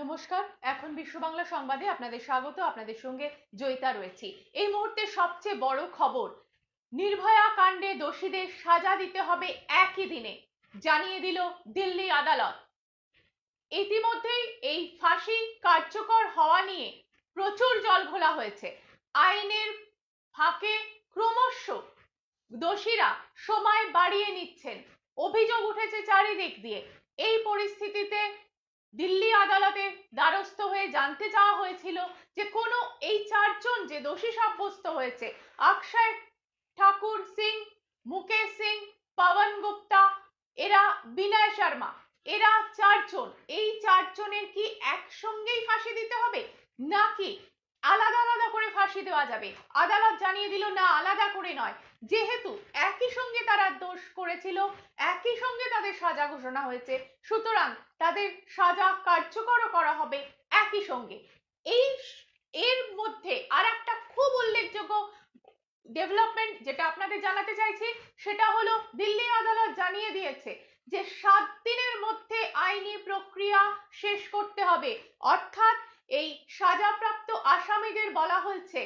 নমস্কার এখন বিশ্ব বাংলা সংবাদে আপনাদের স্বাগত আপনাদের সঙ্গে জয়িতা রয়েছি এই মুহূর্তে সবচেয়ে বড় খবর নির্ভয়া কাণ্ডে দোষীদের সাজা দিতে হবে একই দিনে জানিয়ে দিল দিল্লি আদালত ইতিমধ্যেই এই ফাঁসি কার্যকর হওয়া নিয়ে প্রচুর জল ঘোলা হয়েছে আইনের ফাঁকে ক্রমশ দোষীরা সময় বাড়িয়ে নিচ্ছেন অভিযোগ উঠেছে চারিদিক দিয়ে এই পরিস্থিতিতে দিল্লি আদালতে দ্বারস্থ হয়ে জানতে চাওয়া হয়েছিল যে কোনো এই চারজন যে দোষী সাব্যস্ত হয়েছে অক্ষয় ঠাকুর সিং মুকেশ সিং পবন গুপ্তা এরা বিনয় শর্মা এরা চারজন এই চারজনের কি একসঙ্গেই ফাঁসি দিতে হবে নাকি আলাদা আলাদা করে ফাঁসি দেওয়া যাবে আদালত জানিয়ে দিল না আলাদা করে নয় যেহেতু একই সঙ্গে তারা দোষ করেছিল একই সঙ্গে তাদের সাজা ঘোষণা হয়েছে সুতরাং তাদের সাজা কার্যকর করা হবে একই সঙ্গে এই এর মধ্যে আর একটা খুব উল্লেখযোগ্য ডেভেলপমেন্ট যেটা আপনাদের জানাতে চাইছি সেটা হলো দিল্লি আদালত জানিয়ে দিয়েছে যে সাত দিনের মধ্যে আইনি প্রক্রিয়া শেষ করতে হবে অর্থাৎ এই সাজাপ্রাপ্ত আসামিদের বলা হয়েছে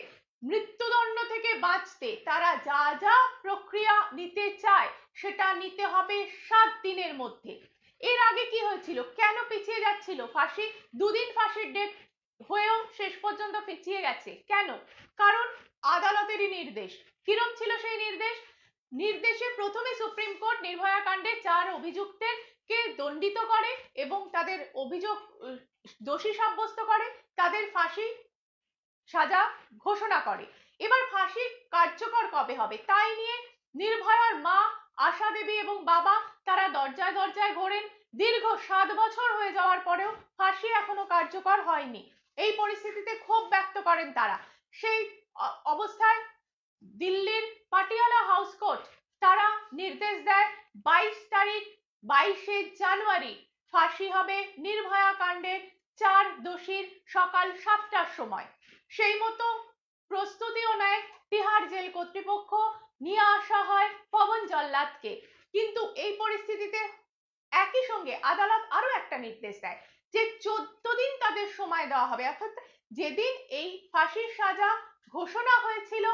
মৃত্যুদণ্ড থেকে বাঁচতে তারা যা যা প্রক্রিয়া নিতে চায় সেটা নিতে হবে সাত দিনের মধ্যে এর আগে কি হয়েছিল কেন পিছিয়ে যাচ্ছিল ফাঁসি দুদিন ফাঁসির ডেট হয়েও শেষ পর্যন্ত পিছিয়ে গেছে কেন কারণ আদালতেরই নির্দেশ কিরম ছিল সেই নির্দেশ নির্দেশে প্রথমে সুপ্রিম কোর্ট নির্ভয়া কাণ্ডে চার অভিযুক্তের কে দণ্ডিত করে এবং তাদের অভিযোগ দোষী সাব্যস্ত করে তাদের ফাঁসি সাজা ঘোষণা করে এবার ফাঁসি কার্যকর কবে হবে তাই নিয়ে নির্ভয়ার মা আশা দেবী এবং বাবা তারা দরজায় দরজায় ঘোরেন দীর্ঘ সাত বছর হয়ে যাওয়ার পরেও ফাঁসি এখনো কার্যকর হয়নি এই পরিস্থিতিতে খুব ব্যক্ত করেন তারা সেই অবস্থায় দিল্লির পাটিয়ালা হাউস কোর্ট তারা নির্দেশ দেয় বাইশ তারিখ বাইশে জানুয়ারি ফাঁসি হবে নির্ভয়া কাণ্ডের চার দোষীর সকাল সাতটার সময় সেই মতো প্রস্তুতিও নেয় তিহার জেল কর্তৃপক্ষ নিয়ে আসা হয় পবন জল্লাদকে কিন্তু এই পরিস্থিতিতে একই সঙ্গে আদালত আরো একটা নির্দেশ দেয় যে চোদ্দ দিন তাদের সময় দেওয়া হবে অর্থাৎ যেদিন এই ফাঁসির সাজা ঘোষণা হয়েছিল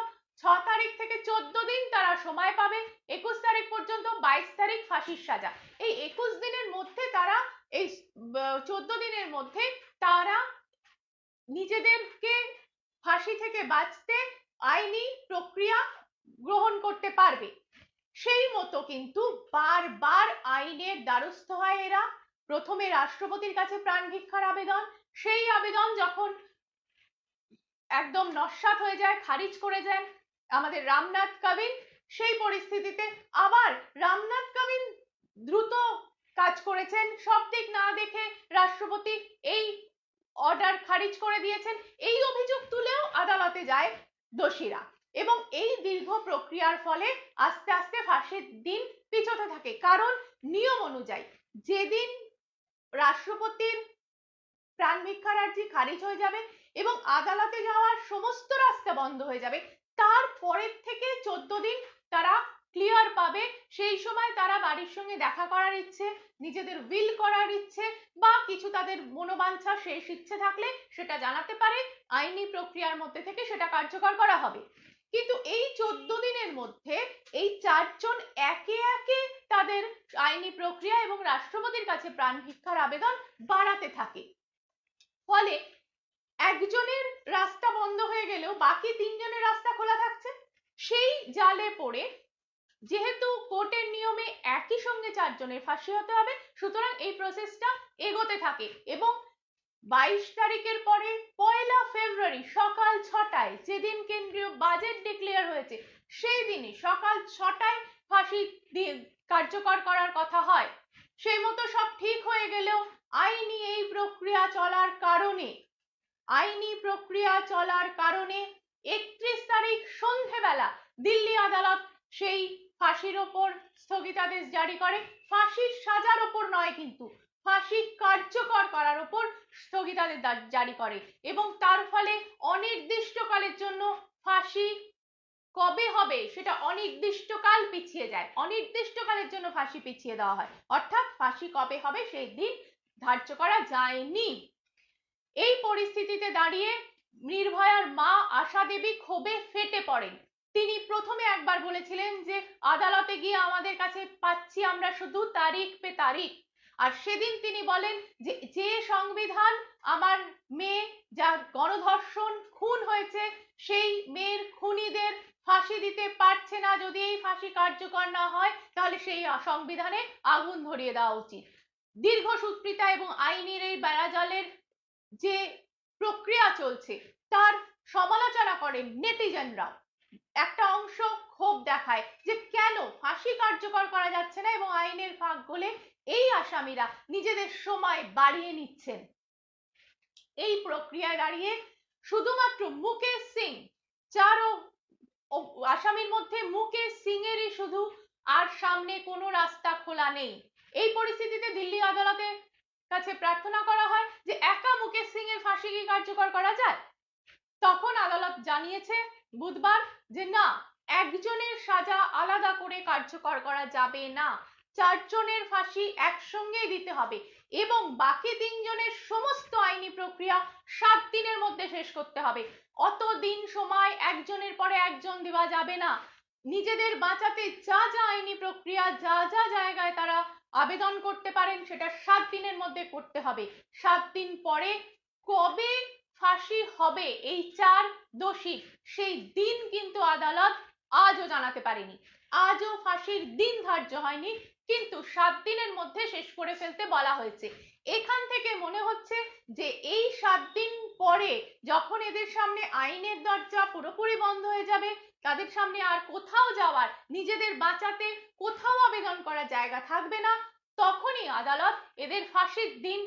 ছ তারিখ থেকে চোদ্দ দিন তারা সময় পাবে একুশ তারিখ পর্যন্ত বাইশ তারিখ ফাঁসির সাজা এই একুশ দিনের মধ্যে তারা এই চোদ্দ দিনের মধ্যে তারা নিজেদেরকে ফাঁসি থেকে বাঁচতে আইনি প্রক্রিয়া গ্রহণ করতে পারবে সেই মতো কিন্তু বারবার আইনের দ্বারস্থ হয় এরা প্রথমে রাষ্ট্রপতির কাছে প্রাণ ভিক্ষার আবেদন সেই আবেদন যখন একদম নস্বাত হয়ে যায় খারিজ করে যান আমাদের রামনাথ কবিন সেই পরিস্থিতিতে আবার রামনাথ কবিন দ্রুত কাজ করেছেন সব দিক না দেখে রাষ্ট্রপতি এই অর্ডার খারিজ করে দিয়েছেন এই অভিযোগ তুলেও আদালতে যায় দোষীরা এবং এই দীর্ঘ প্রক্রিয়ার ফলে আস্তে আস্তে ফাঁসির দিন পিছোতে থাকে কারণ নিয়ম অনুযায়ী যেদিন রাষ্ট্রপতির প্রাণ ভিক্ষার আর্জি খারিজ হয়ে যাবে এবং আদালতে যাওয়ার সমস্ত রাস্তা বন্ধ হয়ে যাবে তারপরের থেকে চোদ্দ দিন তারা ক্লিয়ার পাবে সেই সময় তারা বাড়ির সঙ্গে দেখা করার ইচ্ছে নিজেদের উইল করার ইচ্ছে বা কিছু তাদের মনোবাঞ্ছা শেষ ইচ্ছে থাকলে সেটা জানাতে পারে আইনি প্রক্রিয়ার মধ্যে থেকে সেটা কার্যকর করা হবে কিন্তু এই চোদ্দ দিনের মধ্যে এই চারজন একে একে তাদের আইনি প্রক্রিয়া এবং রাষ্ট্রপতির কাছে প্রাণ ভিক্ষার আবেদন বাড়াতে থাকে ফলে একজনের রাস্তা বন্ধ হয়ে গেলেও বাকি তিনজনের রাস্তা খোলা থাকছে সেই জালে পড়ে যেহেতু কোর্টের নিয়মে একই সঙ্গে চারজনের ফাঁসি হতে হবে সুতরাং এই প্রসেসটা এগোতে থাকে এবং বাইশ তারিখের পরে পয়লা ফেব্রুয়ারি সকাল ছটায় যেদিন কেন্দ্রীয় বাজেট ডিক্লেয়ার হয়েছে সেই দিনই সকাল ছটায় ফাঁসি কার্যকর করার কথা হয় সেই মতো সব ঠিক হয়ে গেলেও আইনি এই প্রক্রিয়া চলার কারণে আইনি প্রক্রিয়া চলার কারণে একত্রিশ তারিখ সন্ধেবেলা দিল্লি আদালত সেই ফাঁসির ওপর স্থগিতাদেশ জারি করে ফাঁসির সাজার ওপর নয় কিন্তু ফাঁসি কার্যকর করার ওপর স্থগিতাদেশ জারি করে এবং তার ফলে অনির্দিষ্টকালের জন্য ফাঁসি কবে হবে সেটা অনির্দিষ্টকাল পিছিয়ে যায় অনির্দিষ্টকালের জন্য ফাঁসি পিছিয়ে দেওয়া হয় অর্থাৎ ফাঁসি কবে হবে সেই দিন ধার্য করা যায়নি এই পরিস্থিতিতে দাঁড়িয়ে নির্ভয়ার মা আশা দেবী ক্ষোভে ফেটে পড়েন তিনি প্রথমে একবার বলেছিলেন যে আদালতে গিয়ে আমাদের কাছে পাচ্ছি আমরা শুধু তারিখ পে তারিখ আর সেদিন তিনি বলেন যে যে সংবিধান আমার মেয়ে যা গণধর্ষণ খুন হয়েছে সেই মেয়ের খুনিদের ফাঁসি দিতে পারছে না যদি এই ফাঁসি কার্যকর না হয় তাহলে সেই সংবিধানে আগুন ধরিয়ে দেওয়া উচিত দীর্ঘ দীর্ঘসূত্রিতা এবং আইনের এই বেড়াজালের যে প্রক্রিয়া চলছে তার সমালোচনা করেন নেটিজেনরা একটা অংশ ক্ষোভ দেখায় যে কেন ফাঁসি কার্যকর করা যাচ্ছে না এবং আইনের ফাঁক গলে এই আসামিরা নিজেদের সময় বাড়িয়ে নিচ্ছেন এই প্রক্রিয়ায় দাঁড়িয়ে শুধুমাত্র মুকেশ সিং চারও আসামির মধ্যে মুকেশ সিং এরই শুধু আর সামনে কোনো রাস্তা খোলা নেই এই পরিস্থিতিতে দিল্লি আদালতের কাছে প্রার্থনা করা হয় যে একা মুকেশ সিং এর ফাঁসি কি কার্যকর করা যায় তখন আদালত জানিয়েছে বুধবার যে না একজনের সাজা আলাদা করে কার্যকর করা যাবে না চারজনের ফাঁসি একসঙ্গেই দিতে হবে এবং বাকি তিনজনের সমস্ত আইনি প্রক্রিয়া সাত দিনের মধ্যে শেষ করতে হবে অত দিন সময় একজনের পরে একজন দেওয়া যাবে না নিজেদের বাঁচাতে যা যা আইনি প্রক্রিয়া যা যা জায়গায় তারা আবেদন করতে পারেন সেটা সাত দিনের মধ্যে করতে হবে সাত দিন পরে কবে ফাঁসি হবে এই চার দোষী সেই দিন কিন্তু আদালত আজও জানাতে পারেনি আজও ফাঁসির দিন ধার্য হয়নি কিন্তু সাত দিনের মধ্যে শেষ করে ফেলতে বলা হয়েছে এখান থেকে মনে হচ্ছে যে এই সাত দিন পরে যখন এদের সামনে আইনের দরজা পুরোপুরি বন্ধ হয়ে যাবে তাদের সামনে আর কোথাও যাওয়ার নিজেদের বাঁচাতে কোথাও আবেদন করার জায়গা থাকবে না তখনই আদালত এদের ফাঁসির দিন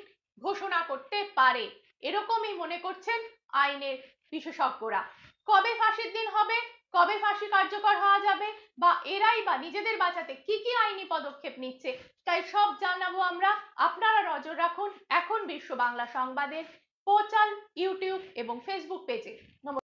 ঘোষণা করতে পারে এরকমই মনে করছেন আইনের বিশেষজ্ঞরা কবে ফাঁসির দিন হবে কবে ফাঁসি কার্যকর হওয়া যাবে বা এরাই বা নিজেদের বাঁচাতে কি কি আইনি পদক্ষেপ নিচ্ছে তাই সব জানাবো আমরা আপনারা নজর রাখুন এখন বিশ্ব বাংলা সংবাদের পোর্টাল ইউটিউব এবং ফেসবুক পেজে